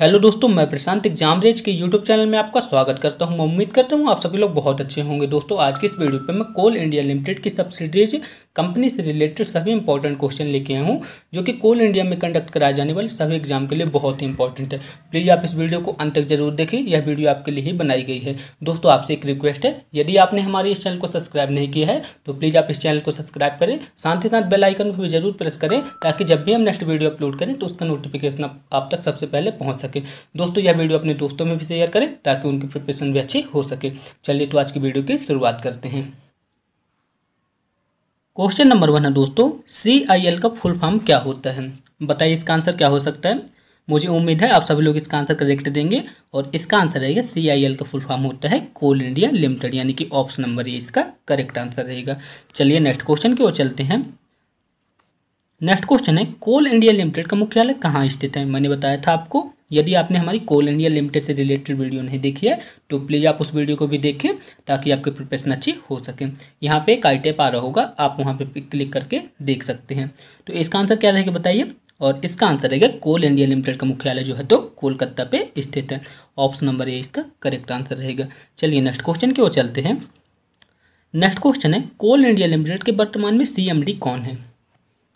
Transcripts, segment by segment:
hello दोस्तों मैं Prashant exam रेज के यूट्यूब चैनल में आपका स्वागत करता हूं मैं उम्मीद करता हूं आप सभी लोग बहुत अच्छे होंगे दोस्तों आज की इस वीडियो पे मैं कोल इंडिया लिमिटेड की सब्सिडीज कंपनी से रिलेटेड सभी इंपॉर्टेंट क्वेश्चन लेके आया हूँ जो कि कोल इंडिया में कंडक्ट कराए जाने वाले सभी एग्जाम के लिए बहुत ही इंपॉर्टेंट है प्लीज़ आप इस वीडियो को अंत तक जरूर देखें यह वीडियो आपके लिए ही बनाई गई है दोस्तों आपसे एक रिक्वेस्ट है यदि आपने हमारे इस चैनल को सब्सक्राइब नहीं किया है तो प्लीज़ आप इस चैनल को सब्सक्राइब करें साथ ही साथ बेलाइकन को भी जरूर प्रेस करें ताकि जब भी हम नेक्स्ट वीडियो अपलोड करें तो उसका नोटिफिकेशन आप तक सबसे पहले पहुँच सके दोस्तों यह वीडियो अपने दोस्तों में भी शेयर करें ताकि उनकी प्रिपरेशन भी अच्छी हो सके चलिए तो आज की वीडियो की शुरुआत करते हैं क्वेश्चन नंबर वन है दोस्तों सी आई एल का फुल फॉर्म क्या होता है बताइए इसका आंसर क्या हो सकता है मुझे उम्मीद है आप सभी लोग इसका आंसर करेक्ट देंगे और इसका आंसर रहेगा सी आई एल का फुल फॉर्म होता है कोल इंडिया लिमिटेड यानी कि ऑप्शन नंबर ये इसका करेक्ट आंसर रहेगा चलिए नेक्स्ट क्वेश्चन की ओर चलते हैं नेक्स्ट क्वेश्चन है कोल इंडिया लिमिटेड का मुख्यालय कहाँ स्थित है मैंने बताया था आपको यदि आपने हमारी कोल इंडिया लिमिटेड से रिलेटेड वीडियो नहीं देखी है तो प्लीज़ आप उस वीडियो को भी देखें ताकि आपकी प्रिपरेशन अच्छी हो सके यहाँ पे एक आई टेप आ रहा होगा आप वहाँ पे क्लिक करके देख सकते हैं तो इसका आंसर क्या रहेगा बताइए और इसका आंसर रहेगा कोल इंडिया लिमिटेड का मुख्यालय जो है तो कोलकाता पे स्थित है ऑप्शन नंबर ए इसका करेक्ट आंसर रहेगा चलिए नेक्स्ट क्वेश्चन की ओर चलते हैं नेक्स्ट क्वेश्चन है कोल इंडिया लिमिटेड के वर्तमान में सी कौन है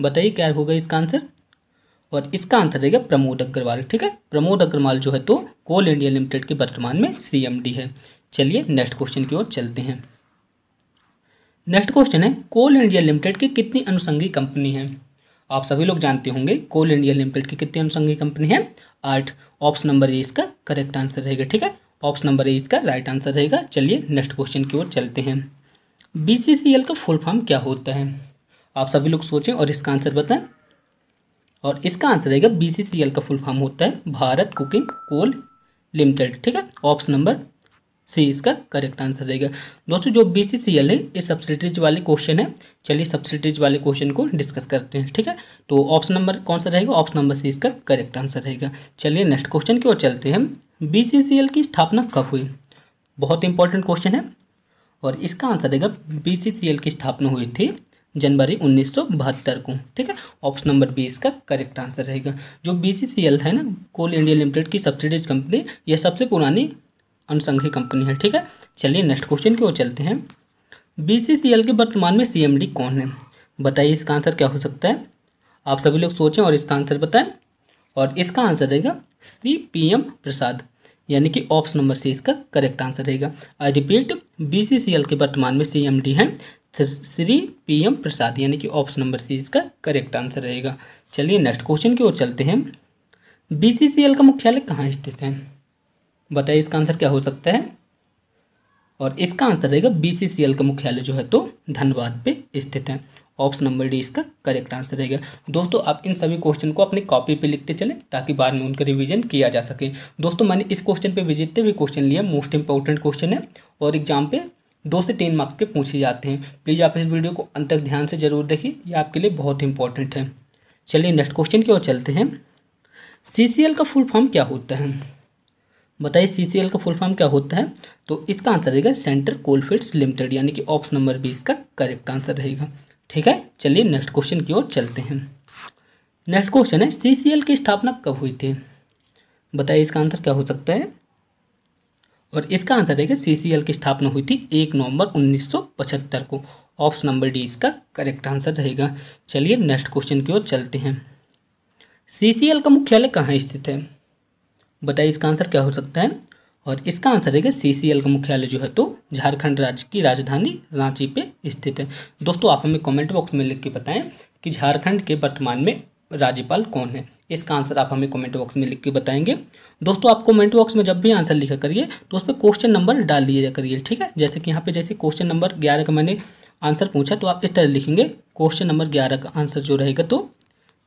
बताइए क्या होगा इसका आंसर और इसका आंसर रहेगा प्रमोद अग्रवाल ठीक है प्रमोद अग्रवाल जो है तो कोल इंडिया लिमिटेड के वर्तमान में सीएमडी है चलिए नेक्स्ट क्वेश्चन की ओर चलते हैं नेक्स्ट क्वेश्चन है कोल इंडिया लिमिटेड की कितनी अनुसंगी कंपनी है आप सभी लोग जानते होंगे कोल इंडिया लिमिटेड की कितनी अनुसंगी कंपनी है आठ ऑप्शन नंबर ए इसका करेक्ट आंसर रहेगा ठीक है ऑप्शन नंबर ए इसका राइट आंसर रहेगा चलिए नेक्स्ट क्वेश्चन की ओर चलते हैं बी का फुल फॉर्म क्या होता है आप सभी लोग सोचें और इसका आंसर बताएं और इसका आंसर रहेगा बी सी सी एल का फुल फॉर्म होता है भारत कुकिंग कोल लिमिटेड ठीक है ऑप्शन नंबर सी इसका करेक्ट आंसर रहेगा दोस्तों जो बी सी सी एल है ये सब्सिडरीज वाले क्वेश्चन है चलिए सब्सिडरीज वाले क्वेश्चन को डिस्कस करते हैं ठीक है तो ऑप्शन नंबर कौन सा रहेगा ऑप्शन नंबर सी इसका करेक्ट आंसर रहेगा चलिए नेक्स्ट क्वेश्चन की ओर चलते हैं बी सी सी एल की स्थापना कब हुई बहुत इंपॉर्टेंट क्वेश्चन है और इसका आंसर रहेगा बी सी सी एल की स्थापना हुई थी जनवरी उन्नीस को ठीक है ऑप्शन नंबर बी इसका करेक्ट आंसर रहेगा जो बी है ना कोल इंडिया लिमिटेड की सब्सिडीज कंपनी यह सबसे पुरानी अनुसंघी कंपनी है ठीक है चलिए नेक्स्ट क्वेश्चन की ओर चलते हैं बी के वर्तमान में सी कौन है बताइए इसका आंसर क्या हो सकता है आप सभी लोग सोचें और इसका आंसर बताएं और इसका आंसर रहेगा सी पी एम प्रसाद यानी कि ऑप्शन नंबर सी इसका करेक्ट आंसर रहेगा आई रिपीट बीसीसीएल के वर्तमान में सीएमडी हैं तो श्री पी एम प्रसाद यानी कि ऑप्शन नंबर सी इसका करेक्ट आंसर रहेगा चलिए नेक्स्ट क्वेश्चन की ओर चलते हैं बीसीसीएल का मुख्यालय कहाँ स्थित है बताइए इसका आंसर क्या हो सकता है और इसका आंसर रहेगा बीसीसीएल का मुख्यालय जो है तो धनबाद पे स्थित है ऑप्शन नंबर डी इसका करेक्ट आंसर रहेगा दोस्तों आप इन सभी क्वेश्चन को अपनी कॉपी पे लिखते चलें ताकि बाद में उनका रिवीजन किया जा सके दोस्तों मैंने इस क्वेश्चन पे भी जितने भी क्वेश्चन लिए मोस्ट इंपॉर्टेंट क्वेश्चन है और एग्जाम पे दो से तीन मार्क्स के पूछे जाते हैं प्लीज़ आप इस वीडियो को अंत तक ध्यान से जरूर देखिए ये आपके लिए बहुत इंपॉर्टेंट है चलिए नेक्स्ट क्वेश्चन की ओर चलते हैं सी का फुल फॉर्म क्या होता है बताइए सी का फुल फॉर्म क्या होता है तो इसका आंसर रहेगा सेंटर कोलफील्ड्स लिमिटेड यानी कि ऑप्शन नंबर बी इसका करेक्ट आंसर रहेगा ठीक है चलिए नेक्स्ट क्वेश्चन की ओर चलते हैं नेक्स्ट क्वेश्चन है सी की स्थापना कब हुई थी बताइए इसका आंसर क्या हो सकता है और इसका आंसर रहेगा सीसीएल की स्थापना हुई थी एक नवंबर 1975 को ऑप्शन नंबर डी इसका करेक्ट आंसर रहेगा चलिए नेक्स्ट क्वेश्चन की ओर चलते हैं सीसीएल का मुख्यालय कहाँ स्थित है बताइए इसका आंसर क्या हो सकता है और इसका आंसर रहेगा सीसीएल का मुख्यालय जो है तो झारखंड राज्य की राजधानी रांची पे स्थित है दोस्तों आप हमें कमेंट बॉक्स में लिख के बताएं कि झारखंड के वर्तमान में राज्यपाल कौन है इसका आंसर आप हमें कमेंट बॉक्स में लिख के बताएंगे दोस्तों आप कमेंट बॉक्स में जब भी आंसर लिखा करिए तो उस पर क्वेश्चन नंबर डाल दिया करिए ठीक है जैसे कि यहाँ पे जैसे क्वेश्चन नंबर ग्यारह का मैंने आंसर पूछा तो आप इस तरह लिखेंगे क्वेश्चन नंबर ग्यारह का आंसर जो रहेगा तो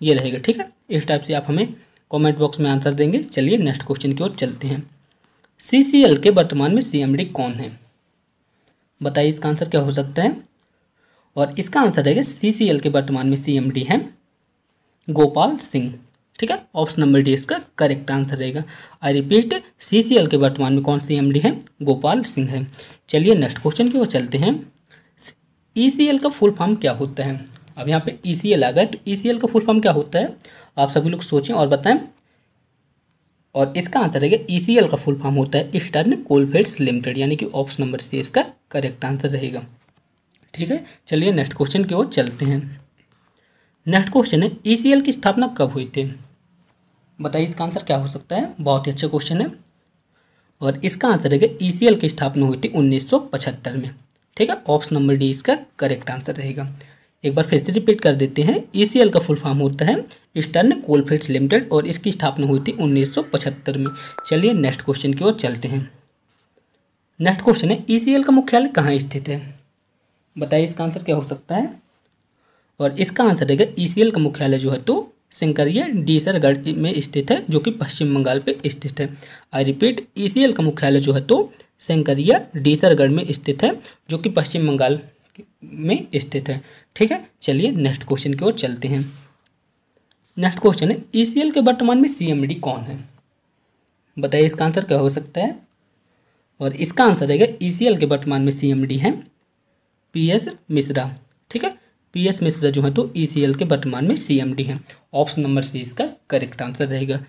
ये रहेगा ठीक है इस टाइप से आप हमें कॉमेंट बॉक्स में आंसर देंगे चलिए नेक्स्ट क्वेश्चन की ओर चलते हैं सी के वर्तमान में सी कौन है बताइए इसका आंसर क्या हो सकता है और इसका आंसर रहेगा सी के वर्तमान में डी है गोपाल सिंह ठीक है ऑप्शन नंबर डी इसका करेक्ट आंसर रहेगा आई रिपीट सीसीएल के वर्तमान में कौन सी एमडी हैं गोपाल सिंह है चलिए नेक्स्ट क्वेश्चन की ओर चलते हैं ईसीएल e का फुल फॉर्म क्या होता है अब यहाँ पे ईसीएल e आ गए तो ईसीएल e का फुल फॉर्म क्या होता है आप सभी लोग सोचें और बताएं और इसका आंसर रहेगा ईसीएल का फुल फॉर्म होता है ईस्टर्न कोलफील्ड्स लिमिटेड यानी कि ऑप्शन नंबर सी इसका करेक्ट आंसर रहेगा ठीक है चलिए नेक्स्ट क्वेश्चन की ओर चलते हैं नेक्स्ट क्वेश्चन है ई e की स्थापना कब हुई थी बताइए इसका आंसर क्या हो सकता है बहुत ही अच्छा क्वेश्चन है और इसका आंसर है ई e की स्थापना हुई थी 1975 में ठीक है ऑप्शन नंबर डी इसका करेक्ट आंसर रहेगा एक बार फिर से रिपीट कर देते हैं ई e का फुल फॉर्म होता है ईस्टर्न कोलफील्ड्स लिमिटेड और इसकी स्थापना हुई थी पचहत्तर में चलिए नेक्स्ट क्वेश्चन की ओर चलते हैं नेक्स्ट क्वेश्चन है ई का मुख्यालय कहाँ स्थित है बताइए इसका आंसर क्या हो सकता है और इसका आंसर रहेगा ई का मुख्यालय जो है तो शंकरिया डीसरगढ़ में स्थित है जो कि पश्चिम बंगाल पे स्थित है आई रिपीट ई का मुख्यालय जो है तो शंकरिया डीसरगढ़ में स्थित है जो कि पश्चिम बंगाल में स्थित है ठीक है चलिए नेक्स्ट क्वेश्चन की ओर चलते हैं नेक्स्ट क्वेश्चन है ई के वर्तमान में सी कौन है बताइए इसका आंसर क्या हो सकता है और इसका आंसर रहेगा ई के वर्तमान में सी है पी एस मिश्रा ठीक है पी एस मिश्रा जो है तो ई सी एल के वर्तमान में सी एम डी हैं ऑप्शन नंबर सी इसका करेक्ट आंसर रहेगा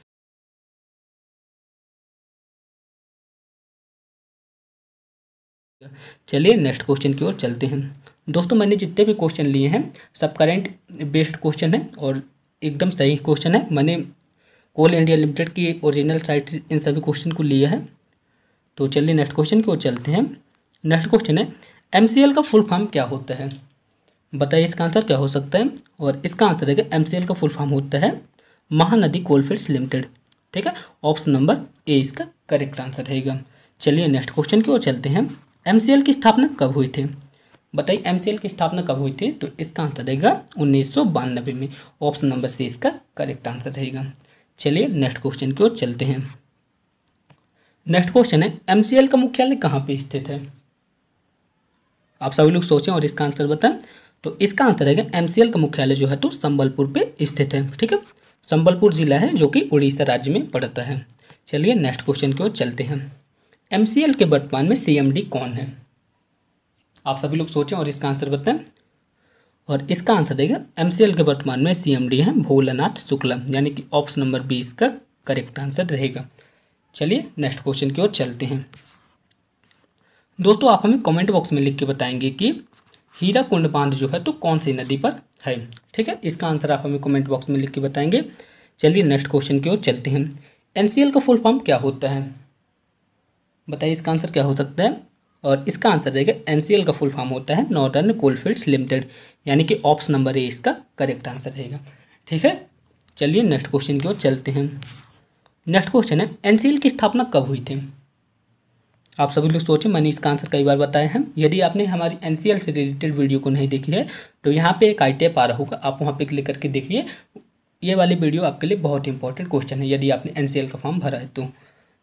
चलिए नेक्स्ट क्वेश्चन की ओर चलते हैं दोस्तों मैंने जितने भी क्वेश्चन लिए हैं सब करेंट बेस्ड क्वेश्चन है और एकदम सही क्वेश्चन है मैंने कोल इंडिया लिमिटेड की ओरिजिनल साइट से इन सभी क्वेश्चन को लिया है तो चलिए नेक्स्ट क्वेश्चन की ओर चलते हैं नेक्स्ट क्वेश्चन है एम का फुल फॉर्म क्या होता है बताइए इसका आंसर क्या हो सकता है और इसका आंसर है कि एम का फुल फॉर्म होता है महानदी कोलफील्ड्स लिमिटेड ठीक है ऑप्शन नंबर ए इसका करेक्ट आंसर रहेगा चलिए नेक्स्ट क्वेश्चन की ओर चलते हैं एम की स्थापना कब हुई थी बताइए एम की स्थापना कब हुई थी तो इसका आंसर रहेगा उन्नीस में ऑप्शन नंबर सी इसका करेक्ट आंसर रहेगा चलिए नेक्स्ट क्वेश्चन की ओर चलते हैं नेक्स्ट क्वेश्चन है एम का मुख्यालय कहाँ पर स्थित है आप सभी लोग सोचें और इसका आंसर बताएं तो इसका आंसर रहेगा एल का मुख्यालय जो है तो संबलपुर पे स्थित है ठीक है संबलपुर जिला है जो कि उड़ीसा राज्य में पड़ता है चलिए नेक्स्ट क्वेश्चन की ओर चलते हैं एल के वर्तमान में सीएमडी कौन है आप सभी लोग सोचें और इसका आंसर बताएं और इसका आंसर रहेगा एल के वर्तमान में सीएमडी हैं भोलानाथ शुक्ला यानी कि ऑप्शन नंबर बी इसका करेक्ट आंसर रहेगा चलिए नेक्स्ट क्वेश्चन की ओर चलते हैं दोस्तों आप हमें कमेंट बॉक्स में लिख के बताएंगे कि हीरा कुंड बांध जो है तो कौन सी नदी पर है ठीक है इसका आंसर आप हमें कमेंट बॉक्स में लिख के बताएंगे चलिए नेक्स्ट क्वेश्चन की ओर चलते हैं एन का फुल फॉर्म क्या होता है बताइए इसका आंसर क्या हो सकता है और इसका आंसर रहेगा एनसीएल का फुल फॉर्म होता है नॉर्दर्न कोलफील्ड्स लिमिटेड यानी कि ऑप्शन नंबर ए इसका करेक्ट आंसर रहेगा ठीक है चलिए नेक्स्ट क्वेश्चन की ओर चलते हैं नेक्स्ट क्वेश्चन है एन की स्थापना कब हुई थी आप सभी लोग सोचें मैंने इसका आंसर कई बार बताए हैं यदि आपने हमारी एन से रिलेटेड वीडियो को नहीं देखी है तो यहाँ पे एक आई टेप आ रहा होगा आप वहाँ पे क्लिक करके देखिए ये वाली वीडियो आपके लिए बहुत इंपॉर्टेंट क्वेश्चन है यदि आपने एन का फॉर्म भरा है तो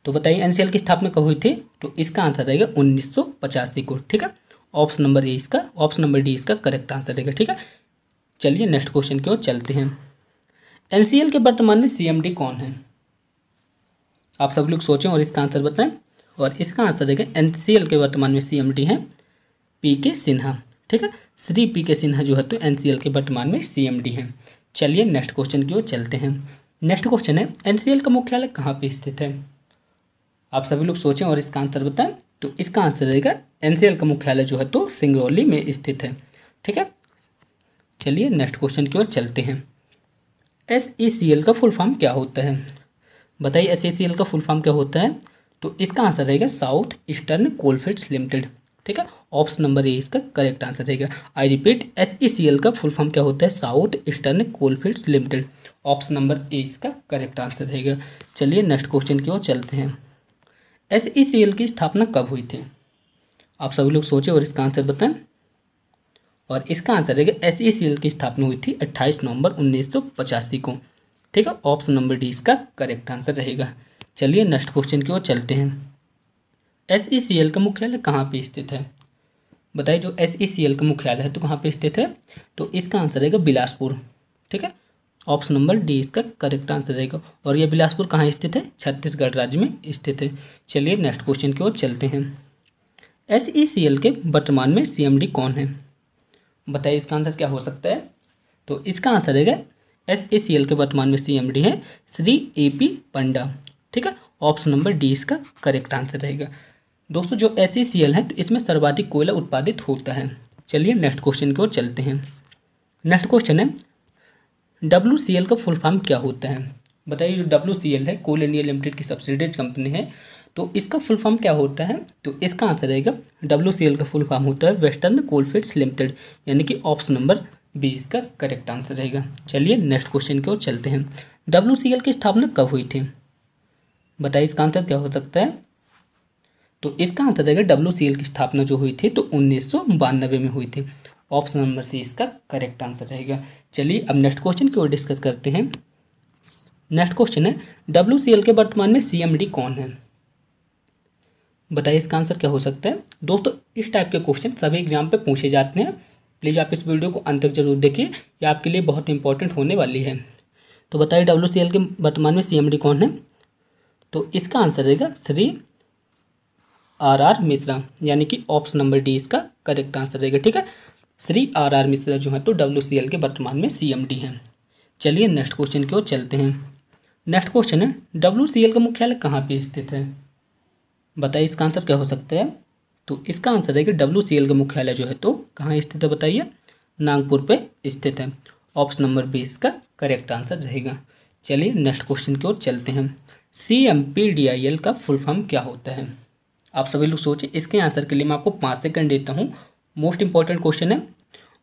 तो बताइए एन की स्थापना कब हुई थी तो इसका आंसर रहेगा उन्नीस को ठीक है ऑप्शन नंबर ए इसका ऑप्शन नंबर डी इसका करेक्ट आंसर रहेगा ठीक है चलिए नेक्स्ट क्वेश्चन की ओर चलते हैं एन के वर्तमान में सी कौन है आप सब लोग सोचें और इसका आंसर बताएं और इसका आंसर देखें एन के वर्तमान में सी हैं पी के सिन्हा ठीक है श्री पी के सिन्हा जो है तो एन के वर्तमान में सी हैं चलिए नेक्स्ट क्वेश्चन की ओर चलते हैं नेक्स्ट क्वेश्चन है एन का मुख्यालय कहाँ पर स्थित है आप सभी लोग सोचें और इसका आंसर बताएं तो इसका आंसर रहेगा एन का मुख्यालय जो है तो सिंगरौली में स्थित है ठीक है चलिए नेक्स्ट क्वेश्चन की ओर चलते हैं एस ई सी एल का फुल फॉर्म क्या होता है बताइए एस ई सी एल का फुल फॉर्म क्या होता है तो इसका आंसर रहेगा साउथ ईस्टर्न कोलफील्ड्स लिमिटेड ठीक है ऑप्शन नंबर ए इसका करेक्ट आंसर रहेगा I repeat S E C L का फुल फॉर्म क्या होता है south eastern coalfields limited option number A इसका करेक्ट आंसर रहेगा चलिए नेक्स्ट क्वेश्चन की ओर चलते हैं एस ई सी एल की स्थापना कब हुई थी आप सभी लोग सोचें और इसका आंसर बताएं और इसका आंसर रहेगा एस ई सी एल की स्थापना हुई थी अट्ठाईस नवंबर उन्नीस सौ पचासी को ठीक है ऑप्शन नंबर डी इसका करेक्ट आंसर रहेगा चलिए नेक्स्ट क्वेश्चन की ओर चलते हैं एस ई सी एल का मुख्यालय कहाँ पर स्थित है बताइए जो एस ई सी एल का मुख्यालय है तो कहाँ पर स्थित है तो इसका आंसर रहेगा बिलासपुर ठीक है ऑप्शन नंबर डी इसका करेक्ट आंसर रहेगा और यह बिलासपुर कहाँ स्थित है छत्तीसगढ़ राज्य में स्थित है चलिए नेक्स्ट क्वेश्चन की ओर चलते हैं एस ई सी एल के वर्तमान में सी एम डी कौन है बताइए इसका आंसर क्या हो सकता है तो इसका आंसर रहेगा एस ई सी एल के वर्तमान में सी एम डी है श्री ए पी पंडा ठीक है ऑप्शन नंबर डी इसका करेक्ट आंसर रहेगा दोस्तों जो एस है तो इसमें सर्वाधिक कोयला उत्पादित होता है चलिए नेक्स्ट क्वेश्चन की ओर चलते हैं नेक्स्ट क्वेश्चन है डब्ल्यू का फुल फॉर्म क्या होता है बताइए जो डब्ल्यू है कोल इंडिया लिमिटेड की सब्सिडीज कंपनी है तो इसका फुल फॉर्म क्या होता है तो इसका आंसर रहेगा डब्ल्यू का फुल फॉर्म होता है वेस्टर्न कोलफील्ड्स लिमिटेड यानी कि ऑप्शन नंबर बी इसका करेक्ट आंसर रहेगा चलिए नेक्स्ट क्वेश्चन की ओर चलते हैं डब्ल्यू की स्थापना कब हुई थी बताइए इसका आंसर क्या हो सकता है तो इसका आंसर रहेगा डब्ल्यू की स्थापना जो हुई थी तो उन्नीस में हुई थी ऑप्शन नंबर सी इसका करेक्ट आंसर रहेगा चलिए अब नेक्स्ट क्वेश्चन की ओर डिस्कस करते हैं नेक्स्ट क्वेश्चन है डब्ल्यू के वर्तमान में सी कौन है बताइए इसका आंसर क्या हो सकता है दोस्तों इस टाइप के क्वेश्चन सभी एग्जाम पे पूछे जाते हैं प्लीज़ आप इस वीडियो को अंत तक जरूर देखिए ये आपके लिए बहुत इंपॉर्टेंट होने वाली है तो बताइए डब्ल्यू के वर्तमान में सी कौन है तो इसका आंसर रहेगा श्री आर आर मिश्रा यानी कि ऑप्शन नंबर डी इसका करेक्ट आंसर रहेगा ठीक है श्री आर आर मिश्रा जो है तो डब्ल्यू सी एल के वर्तमान में सी एम डी हैं चलिए नेक्स्ट क्वेश्चन की ओर चलते हैं नेक्स्ट क्वेश्चन है डब्ल्यू सी एल का मुख्यालय कहाँ पर स्थित है बताइए इसका आंसर क्या हो सकता है तो इसका आंसर है कि डब्ल्यू का मुख्यालय जो है तो कहाँ स्थित है बताइए नागपुर पे स्थित है ऑप्शन नंबर बी इसका करेक्ट आंसर रहेगा चलिए नेक्स्ट क्वेश्चन की ओर चलते हैं C M P D I L का फुल फॉर्म क्या होता है आप सभी लोग सोचें इसके आंसर के लिए मैं आपको पाँच सेकंड देता हूँ मोस्ट इंपॉर्टेंट क्वेश्चन है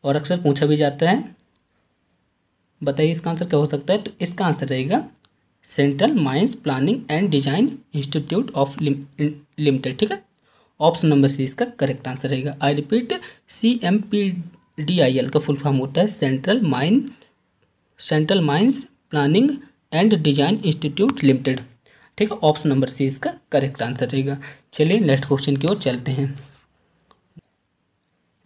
और अक्सर पूछा भी जाता है बताइए इसका आंसर क्या हो सकता है तो इसका आंसर रहेगा central mines planning and design institute of limited ठीक है ऑप्शन नंबर सी इसका करेक्ट आंसर रहेगा I repeat C M P D I L का फुल फॉर्म होता है central mine central mines planning and design institute limited ठीक है option number C इसका करेक्ट आंसर रहेगा चलिए नेक्स्ट क्वेश्चन की ओर चलते हैं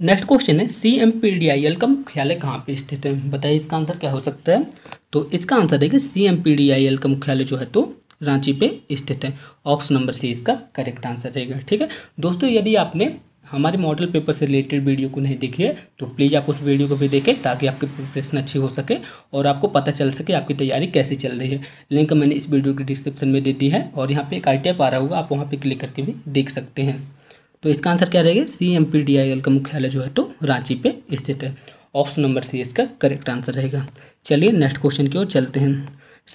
नेक्स्ट क्वेश्चन है C M P D I L का मुख्यालय कहाँ पे स्थित है बताइए इसका आंसर क्या हो सकता है तो इसका आंसर है कि C M P D I L का मुख्यालय जो है तो रांची पे स्थित है ऑप्शन नंबर सी इसका करेक्ट आंसर रहेगा ठीक है दोस्तों यदि आपने हमारे मॉडल पेपर से रिलेटेड वीडियो को नहीं देखी है तो प्लीज़ आप उस वीडियो को भी देखें ताकि आपकी प्रिपरेशन अच्छी हो सके और आपको पता चल सके आपकी तैयारी कैसे चल रही है लिंक मैंने इस वीडियो के डिस्क्रिप्शन में दे दी है और यहाँ पे एक आई आ रहा होगा आप वहाँ पर क्लिक करके भी देख सकते हैं तो इसका आंसर क्या रहेगा C M P D I L का मुख्यालय जो है तो रांची पे स्थित है ऑप्शन नंबर सी इसका करेक्ट आंसर रहेगा चलिए नेक्स्ट क्वेश्चन की ओर चलते हैं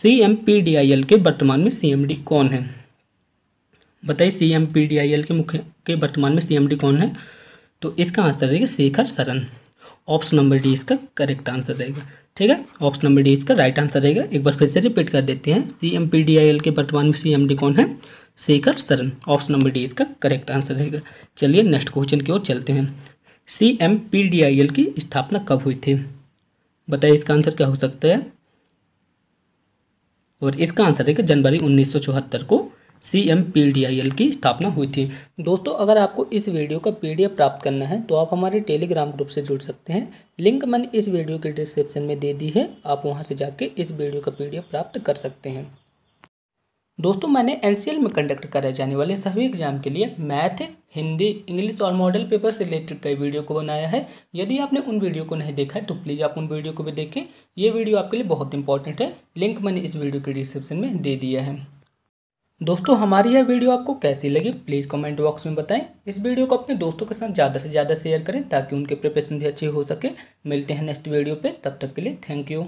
C M P D I L के वर्तमान में सी एम डी कौन है बताइए C M P D I L के मुख्य के वर्तमान में सी एम डी कौन है तो इसका आंसर रहेगा Shekhar Saran option number D इसका करेक्ट आंसर रहेगा ठीक है ऑप्शन नंबर डी इसका राइट आंसर रहेगा एक बार फिर से रिपीट कर देते हैं C M P D I L के वर्तमान में सी एम डी कौन है Shekhar Saran option number D इसका करेक्ट आंसर रहेगा चलिए नेक्स्ट क्वेश्चन की ओर चलते हैं C M P D I L की स्थापना कब हुई थी बताइए इसका आंसर क्या हो सकता है और इसका आंसर रहेगा जनवरी उन्नीस सौ चौहत्तर को C M P D I L की स्थापना हुई थी दोस्तों अगर आपको इस वीडियो का पी डी एफ प्राप्त करना है तो आप हमारे टेलीग्राम ग्रुप से जुड़ सकते हैं लिंक मैंने इस वीडियो के डिस्क्रिप्शन में दे दी है आप वहाँ से जाके इस वीडियो का पी डी एफ प्राप्त कर सकते हैं दोस्तों मैंने एन में कंडक्ट कराए जाने वाले सभी एग्जाम के लिए मैथ हिंदी इंग्लिश और मॉडल पेपर से रिलेटेड कई वीडियो को बनाया है यदि आपने उन वीडियो को नहीं देखा है तो प्लीज़ आप उन वीडियो को भी देखें ये वीडियो आपके लिए बहुत इंपॉर्टेंट है लिंक मैंने इस वीडियो के डिस्क्रिप्शन में दे दिया है दोस्तों हमारी यह वीडियो आपको कैसी लगी प्लीज़ कमेंट बॉक्स में बताएं इस वीडियो को अपने दोस्तों के साथ ज़्यादा से ज़्यादा शेयर करें ताकि उनके प्रिपरेशन भी अच्छी हो सके मिलते हैं नेक्स्ट वीडियो पे तब तक के लिए थैंक यू